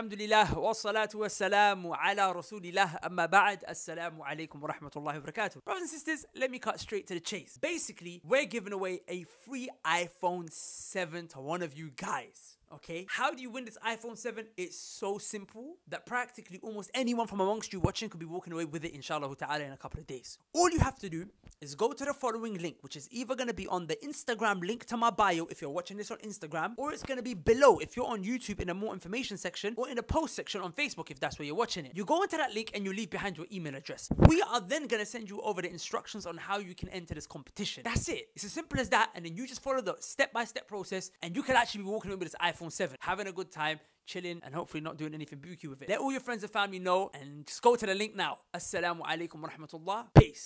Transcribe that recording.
Elhamdülillah ve salatu ve selamu ala Rasulillah amma بعد السلام عليكم ورحمة الله وبركاته. Brothers and sisters, let me cut straight to the chase. Basically, we're giving away a free iPhone 7 to one of you guys okay? How do you win this iPhone 7? It's so simple that practically almost anyone from amongst you watching could be walking away with it inshallah ta'ala in a couple of days. All you have to do is go to the following link, which is either gonna be on the Instagram link to my bio if you're watching this on Instagram, or it's gonna be below if you're on YouTube in a more information section or in a post section on Facebook if that's where you're watching it. You go into that link and you leave behind your email address. We are then gonna send you over the instructions on how you can enter this competition. That's it. It's as simple as that, and then you just follow the step-by-step -step process and you can actually be walking away with this iPhone iPhone 7, having a good time, chilling, and hopefully not doing anything booky with it. Let all your friends and family know and just go to the link now. Assalamu alaikum wa rahmatullah. Peace.